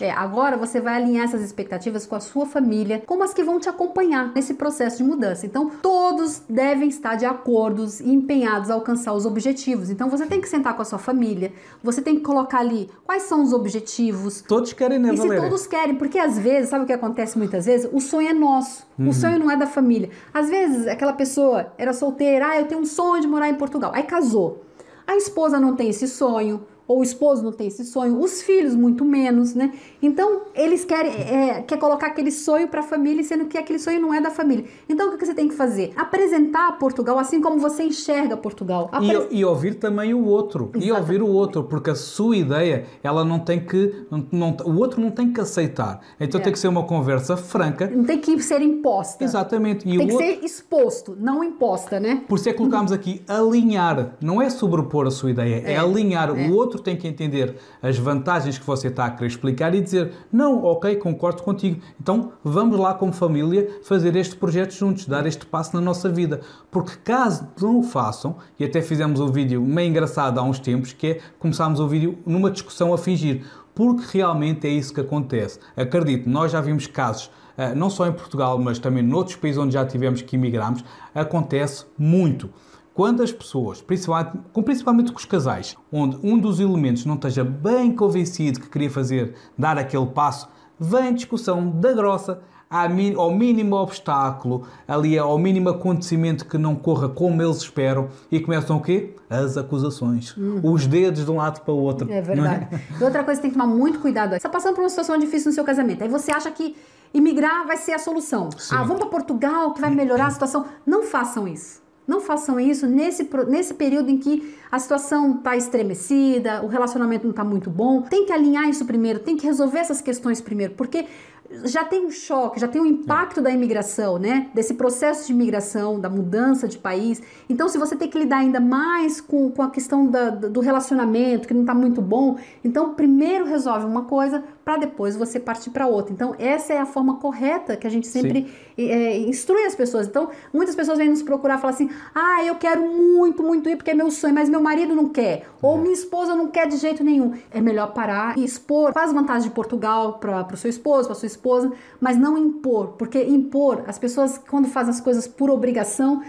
É, agora você vai alinhar essas expectativas com a sua família, como as que vão te acompanhar nesse processo de mudança. Então, todos devem estar de acordos e empenhados a alcançar os objetivos. Então, você tem que sentar com a sua família, você tem que colocar ali quais são os objetivos. Todos querem, né, E se todos querem, porque às vezes, sabe o que acontece muitas vezes? O sonho é nosso, uhum. o sonho não é da família. Às vezes, aquela pessoa era solteira, ah, eu tenho um sonho de morar em Portugal. Aí casou. A esposa não tem esse sonho, ou o esposo não tem esse sonho, os filhos muito menos, né? Então eles querem é, quer colocar aquele sonho para a família, sendo que aquele sonho não é da família. Então o que você tem que fazer? Apresentar Portugal assim como você enxerga Portugal. E, e, ouvir também o outro Exatamente. e ouvir o outro, porque a sua ideia ela não tem que não, não o outro não tem que aceitar. Então é. tem que ser uma conversa franca. Não tem que ser imposta. Exatamente. E tem que outro... ser exposto, não imposta, né? Por isso é que colocamos uhum. aqui alinhar. Não é sobrepor a sua ideia, é, é alinhar é. o outro outro tem que entender as vantagens que você está a querer explicar e dizer: Não, ok, concordo contigo. Então vamos lá, como família, fazer este projeto juntos, dar este passo na nossa vida. Porque caso não o façam, e até fizemos um vídeo meio engraçado há uns tempos, que é começámos o vídeo numa discussão a fingir. Porque realmente é isso que acontece. Acredito, nós já vimos casos eh, não só em Portugal, mas também noutros países onde já tivemos que imigrarmos acontece muito quando as pessoas, principalmente, principalmente com os casais, onde um dos elementos não esteja bem convencido que queria fazer, dar aquele passo, vem discussão da grossa ao mínimo obstáculo, ali é ao mínimo acontecimento que não corra como eles esperam e começam o quê? As acusações. Uhum. Os dedos de um lado para o outro. É, é? verdade. É? outra coisa que tem que tomar muito cuidado. Você está passando por uma situação difícil no seu casamento. Aí você acha que imigrar vai ser a solução. Sim. Ah, vamos para Portugal que vai melhorar a situação. Não façam isso. Não façam isso nesse, nesse período em que a situação está estremecida, o relacionamento não está muito bom. Tem que alinhar isso primeiro, tem que resolver essas questões primeiro, porque já tem um choque, já tem um impacto é. da imigração, né? Desse processo de imigração, da mudança de país. Então, se você tem que lidar ainda mais com, com a questão da, do relacionamento, que não está muito bom, então primeiro resolve uma coisa para depois você partir para outra. Então, essa é a forma correta que a gente sempre é, instrui as pessoas. Então, muitas pessoas vêm nos procurar e falam assim: ah, eu quero muito, muito ir porque é meu sonho, mas meu marido não quer, é. ou uhum. minha esposa não quer de jeito nenhum. É melhor parar e expor. Faz vantagem de Portugal para o seu esposo, para sua esposa, mas não impor, porque impor, as pessoas, quando fazem as coisas por obrigação,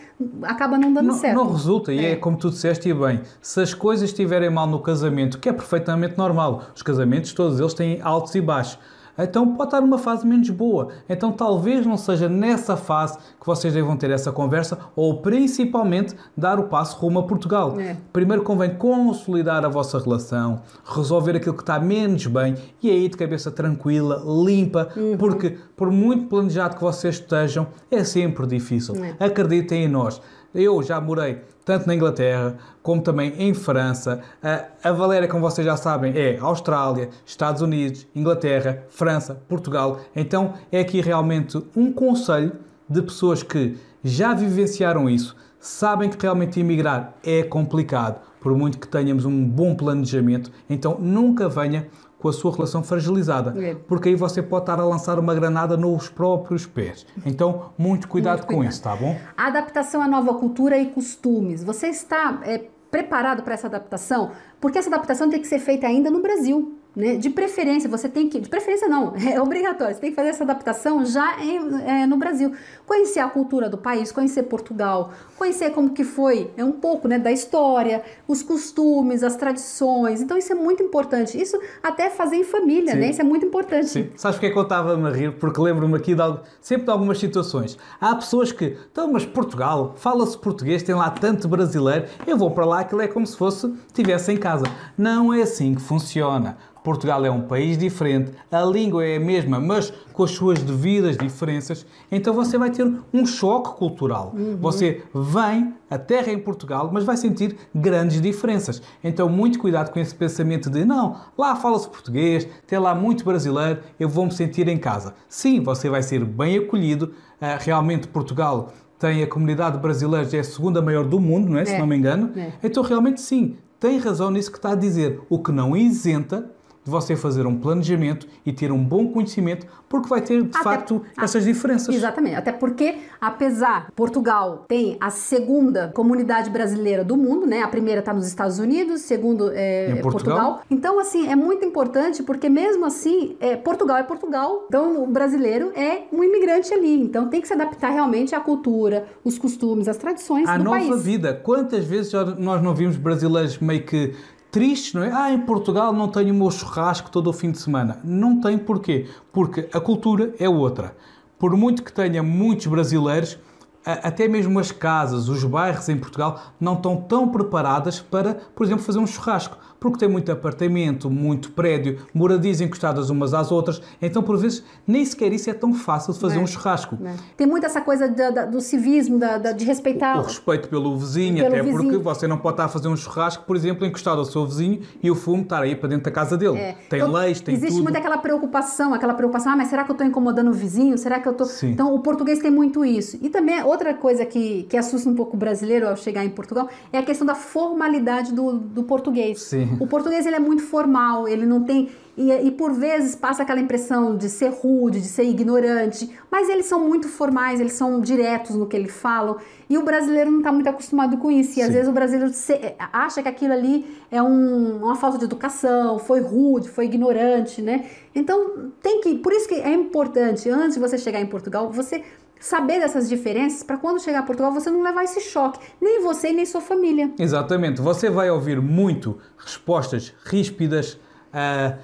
acaba não dando não, certo. Não resulta, é. e é como tu disseste, e é bem, se as coisas estiverem mal no casamento, que é perfeitamente normal, os casamentos todos eles têm alto altos e baixos. Então pode estar numa fase menos boa. Então talvez não seja nessa fase que vocês devam ter essa conversa ou principalmente dar o passo rumo a Portugal. É. Primeiro convém consolidar a vossa relação, resolver aquilo que está menos bem e aí de cabeça tranquila, limpa, uhum. porque por muito planejado que vocês estejam, é sempre difícil. É. Acreditem em nós. Eu já morei tanto na Inglaterra como também em França. A, a Valéria, como vocês já sabem, é Austrália, Estados Unidos, Inglaterra, França, Portugal. Então é aqui realmente um conselho de pessoas que já vivenciaram isso, sabem que realmente emigrar é complicado, por muito que tenhamos um bom planejamento, então nunca venha com a sua relação fragilizada, é. porque aí você pode estar a lançar uma granada nos próprios pés. Então, muito cuidado muito com cuidado. isso, tá bom? A adaptação à nova cultura e costumes. Você está é, preparado para essa adaptação? Porque essa adaptação tem que ser feita ainda no Brasil. Né? De preferência, você tem que. De preferência, não, é obrigatório, você tem que fazer essa adaptação já em, é, no Brasil. Conhecer a cultura do país, conhecer Portugal, conhecer como que foi, é um pouco né, da história, os costumes, as tradições. Então, isso é muito importante. Isso até fazer em família, né? Sim. né? Isso é muito importante. Sim. Sabes porque é que eu estava a rir? Porque lembro-me aqui de algo, sempre de algumas situações. Há pessoas que, então, mas Portugal, fala-se português, tem lá tanto brasileiro, eu vou para lá, aquilo é como se fosse, estivesse em casa. Não é assim que funciona. Portugal é um país diferente, a língua é a mesma, mas com as suas devidas diferenças, então você vai ter um choque cultural. Uhum. Você vem, a terra é em Portugal, mas vai sentir grandes diferenças. Então, muito cuidado com esse pensamento de não, lá fala-se português, tem lá muito brasileiro, eu vou me sentir em casa. Sim, você vai ser bem acolhido, ah, realmente Portugal tem a comunidade brasileira, é a segunda maior do mundo, não é? é. Se não me engano. É. Então, realmente, sim, tem razão nisso que está a dizer. O que não isenta de você fazer um planejamento e ter um bom conhecimento, porque vai ter de até, facto a, essas diferenças. Exatamente, até porque, apesar Portugal tem a segunda comunidade brasileira do mundo, né? A primeira está nos Estados Unidos, segundo é, Portugal. Portugal. Então, assim, é muito importante porque mesmo assim, é, Portugal é Portugal, então o brasileiro é um imigrante ali, então tem que se adaptar realmente à cultura, os costumes, as tradições a do país. A nossa vida, quantas vezes nós não vimos brasileiros meio que tristes, não é? Ah, em Portugal não tenho o meu churrasco todo o fim de semana. Não tem porquê, porque a cultura é outra. Por muito que tenha muitos brasileiros, até mesmo as casas, os bairros em Portugal não estão tão preparadas para, por exemplo, fazer um churrasco porque tem muito apartamento, muito prédio, moradias encostadas umas às outras, então por vezes nem sequer isso é tão fácil de fazer é. um churrasco. É. Tem muito essa coisa da, da, do civismo, da, de respeitar. O, o, respeito pelo vizinho, pelo até vizinho. porque você não pode estar a fazer um churrasco, por exemplo, encostado ao seu vizinho e o fumo estar aí para dentro da casa dele. É. Tem então, leis, tem existe tudo. Existe muito aquela preocupação, aquela preocupação, ah, mas será que eu estou incomodando o vizinho? Será que eu estou... Então o português tem muito isso. E também outra coisa que, que assusta um pouco o brasileiro ao chegar em Portugal é a questão da formalidade do, do português. Sim. O português ele é muito formal, ele não tem. E, e, por vezes passa aquela impressão de ser rude, de ser ignorante, mas eles são muito formais, eles são diretos no que eles falam, e o brasileiro não está muito acostumado com isso. E Sim. às vezes o brasileiro eh, acha que aquilo ali é um, uma falta de educação, foi rude, foi ignorante, né? Então tem que. Por isso que é importante, antes de você chegar em Portugal, você saber dessas diferenças para quando chegar a Portugal você não levar esse choque, nem você nem sua família. Exatamente. Você vai ouvir muito respostas ríspidas, uh,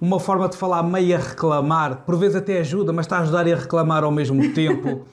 uma forma de falar meio a reclamar, por vezes até ajuda, mas está a ajudar e a reclamar ao mesmo tempo. uh,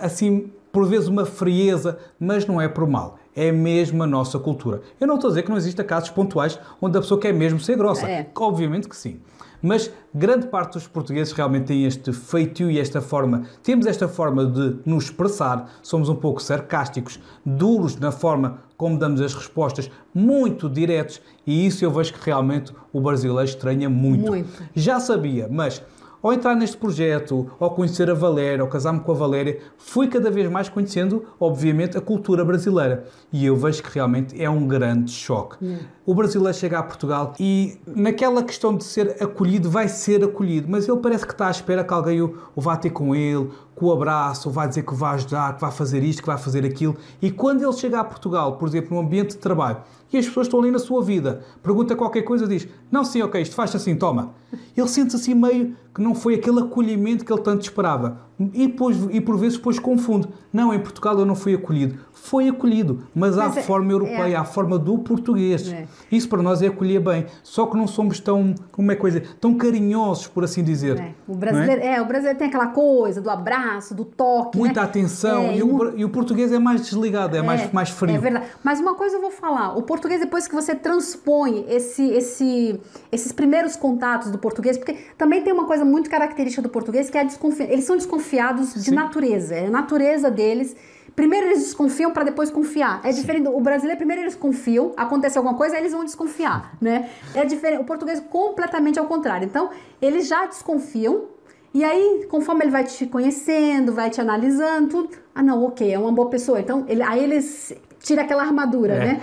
assim, por vezes uma frieza, mas não é por mal é mesmo a nossa cultura. Eu não estou a dizer que não exista casos pontuais onde a pessoa quer mesmo ser grossa. É. Obviamente que sim. Mas grande parte dos portugueses realmente tem este feitio e esta forma. Temos esta forma de nos expressar, somos um pouco sarcásticos, duros na forma como damos as respostas, muito diretos, e isso eu vejo que realmente o brasileiro estranha muito. muito. Já sabia, mas ao entrar neste projeto, ao conhecer a Valéria, ao casar-me com a Valéria, fui cada vez mais conhecendo, obviamente, a cultura brasileira. E eu vejo que realmente é um grande choque. Hum. O brasileiro chega a Portugal e, naquela questão de ser acolhido, vai ser acolhido, mas ele parece que está à espera que alguém o vá ter com ele, com o abraço, ou vai dizer que vai ajudar, que vai fazer isto, que vai fazer aquilo. E quando ele chega a Portugal, por exemplo, num ambiente de trabalho, e as pessoas estão ali na sua vida, pergunta qualquer coisa, diz: Não, sim, ok, isto faz assim, toma. Ele sente-se assim meio que não foi aquele acolhimento que ele tanto esperava e, depois, e por vezes depois confundo Não, em Portugal eu não fui acolhido. Foi acolhido, mas, mas há é, forma é. europeia, é. há forma do português. É. Isso para nós é acolher bem. Só que não somos tão, como é coisa, tão carinhosos, por assim dizer. É. O, é? brasileiro, é? o brasileiro tem aquela coisa do abraço, do toque. Muita né? atenção. É, e o, e, o, português é mais desligado, é, mais, mais frio. É verdade. Mas uma coisa eu vou falar. O português, depois que você transpõe esse, esse, esses primeiros contatos do português, porque também tem uma coisa muito característica do português que é a desconfiança. Eles são desconfiados desconfiados Sim. de natureza. É a natureza deles. Primeiro eles desconfiam para depois confiar. É Sim. diferente. O brasileiro primeiro eles confiam, acontece alguma coisa, aí eles vão desconfiar, né? É diferente. O português completamente ao contrário. Então eles já desconfiam e aí, conforme ele vai te conhecendo, vai te analisando, tudo, ah não, ok, é uma boa pessoa. Então, ele, aí eles tira aquela armadura, é. né?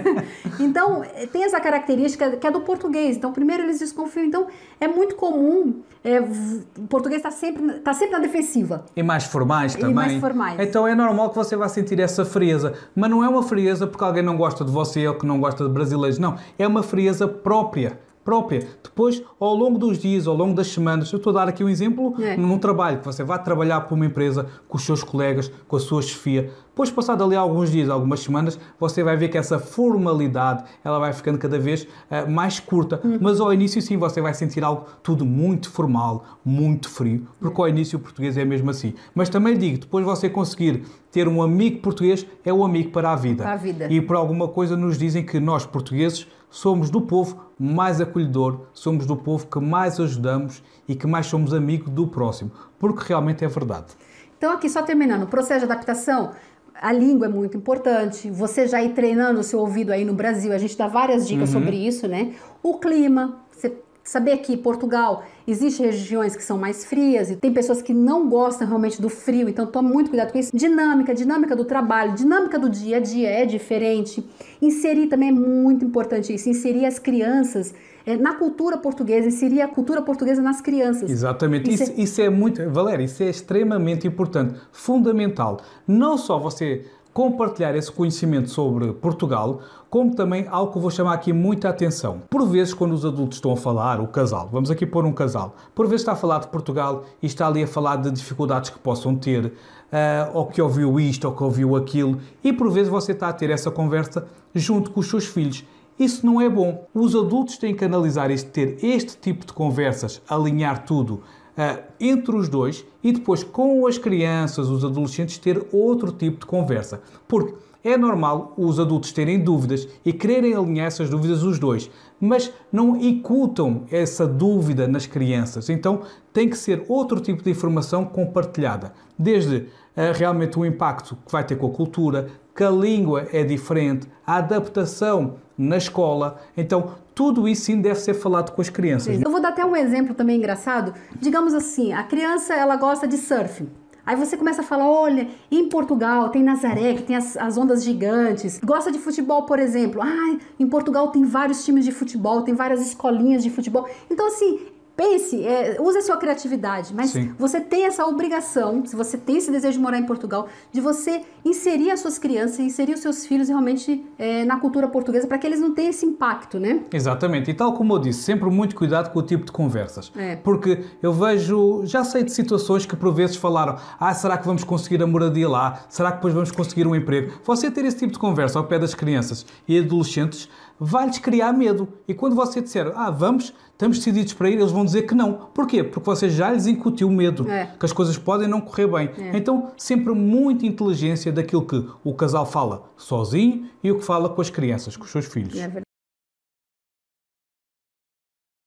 então, eh, tem essa característica que é do português. Então, primeiro eles desconfiam. Então, é muito comum. É, eh, o português está sempre, tá sempre na defensiva. E mais formais também. E mais formais. Então, é normal que você vá sentir essa frieza. Mas não é uma frieza porque alguém não gosta de você ou que não gosta de brasileiros. Não. É uma frieza própria própria. Depois, ao longo dos dias, ao longo das semanas, eu estou a dar aqui um exemplo é. num trabalho que você vai trabalhar para uma empresa com os seus colegas, com a sua chefia. Depois, passado ali alguns dias, algumas semanas, você vai ver que essa formalidade ela vai ficando cada vez uh, mais curta. Uhum. Mas ao início, sim, você vai sentir algo tudo muito formal, muito frio, porque uhum. ao início o português é mesmo assim. Mas também digo, depois você conseguir ter um amigo português é um amigo para a vida. Para a vida. E por alguma coisa nos dizem que nós portugueses somos do povo mais acolhedor, somos do povo que mais ajudamos e que mais somos amigo do próximo, porque realmente é verdade. Então aqui só terminando, o processo de adaptação a língua é muito importante. Você já ir treinando o seu ouvido aí no Brasil, a gente dá várias dicas uhum. sobre isso, né? O clima, você Saber que Portugal existe regiões que são mais frias e tem pessoas que não gostam realmente do frio, então tome muito cuidado com isso. Dinâmica, dinâmica do trabalho, dinâmica do dia a dia é diferente. Inserir também é muito importante isso, inserir as crianças é, na cultura portuguesa, inserir a cultura portuguesa nas crianças. Exatamente, isso, é isso, é... isso é muito, Valéria, isso é extremamente importante, fundamental. Não só você compartilhar esse conhecimento sobre Portugal, como também algo que eu vou chamar aqui muita atenção. Por vezes, quando os adultos estão a falar, o casal, vamos aqui pôr um casal, por vezes está a falar de Portugal e está ali a falar de dificuldades que possam ter, uh, ou que ouviu isto, ou que ouviu aquilo, e por vezes você está a ter essa conversa junto com os seus filhos. Isso não é bom. Os adultos têm que analisar este, ter este tipo de conversas, alinhar tudo, ah, entre os dois e depois com as crianças, os adolescentes, ter outro tipo de conversa. Porque é normal os adultos terem dúvidas e quererem alinhar essas dúvidas os dois, mas não incutam essa dúvida nas crianças. Então tem que ser outro tipo de informação compartilhada, desde ah, realmente o impacto que vai ter com a cultura, que a língua é diferente, a adaptação na escola. Então, tudo isso sim deve ser falado com as crianças. Né? Eu vou dar até um exemplo também engraçado. Digamos assim, a criança ela gosta de surf. Aí você começa a falar: olha, em Portugal tem Nazaré, que tem as, as, ondas gigantes. Gosta de futebol, por exemplo. Ah, em Portugal tem vários times de futebol, tem várias escolinhas de futebol. Então, assim, pense, é, use a sua criatividade, mas Sim. você tem essa obrigação, se você tem esse desejo de morar em Portugal, de você inserir as suas crianças, inserir os seus filhos realmente é, na cultura portuguesa para que eles não tenham esse impacto, né? Exatamente. E tal como eu disse, sempre muito cuidado com o tipo de conversas. É. Porque eu vejo, já sei de situações que por vezes falaram: ah, será que vamos conseguir a moradia lá? Será que depois vamos conseguir um emprego? Você ter esse tipo de conversa ao pé das crianças e adolescentes vai-lhes criar medo. E quando você disser, ah, vamos, estamos decididos para ir, eles vão dizer que não. Porquê? Porque você já lhes incutiu medo, é. que as coisas podem não correr bem. É. Então, sempre muita inteligência daquilo que o casal fala sozinho e o que fala com as crianças, com os seus filhos. É